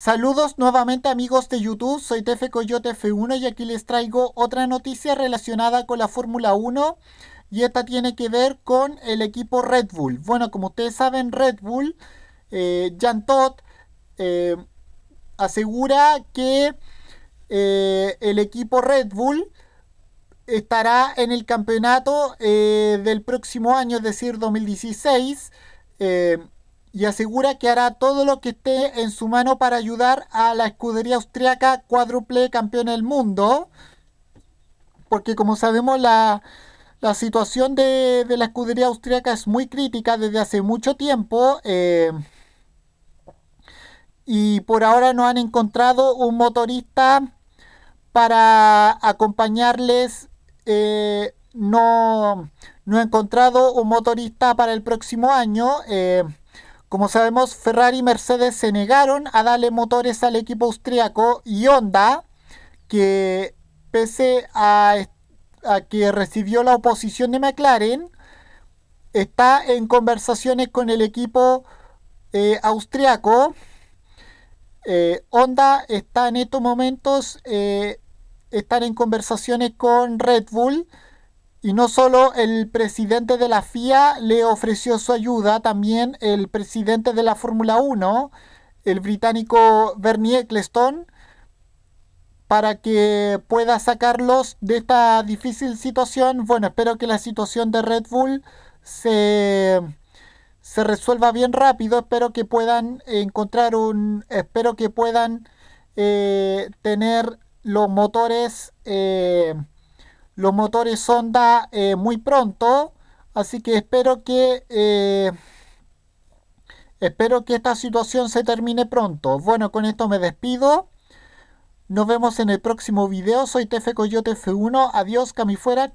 Saludos nuevamente amigos de YouTube, soy tf Coyote F1 y aquí les traigo otra noticia relacionada con la Fórmula 1 y esta tiene que ver con el equipo Red Bull. Bueno, como ustedes saben, Red Bull, eh, Jan Todd, eh, asegura que eh, el equipo Red Bull estará en el campeonato eh, del próximo año, es decir, 2016 y asegura que hará todo lo que esté en su mano para ayudar a la escudería austriaca cuádruple campeón del mundo. Porque como sabemos la, situación de, la escudería austriaca es muy crítica desde hace mucho tiempo. Eh, y por ahora no han encontrado un motorista para acompañarles. Eh, no, no he encontrado un motorista para el próximo año. Eh, como sabemos, Ferrari y Mercedes se negaron a darle motores al equipo austriaco y Honda, que pese a, que recibió la oposición de McLaren, está en conversaciones con el equipo eh, austriaco. Eh, Honda está en estos momentos, eh, están en conversaciones con Red Bull y no solo el presidente de la FIA le ofreció su ayuda, también el presidente de la Fórmula 1, el británico Bernie Ecclestone, para que pueda sacarlos de esta difícil situación. Bueno, espero que la situación de Red Bull se, se resuelva bien rápido. Espero que puedan encontrar un... Espero que puedan eh, tener los motores... Eh, los motores sonda eh, muy pronto. Así que espero que eh, espero que esta situación se termine pronto. Bueno, con esto me despido. Nos vemos en el próximo video. Soy Tefe Coyote F1. Adiós, Camifuera.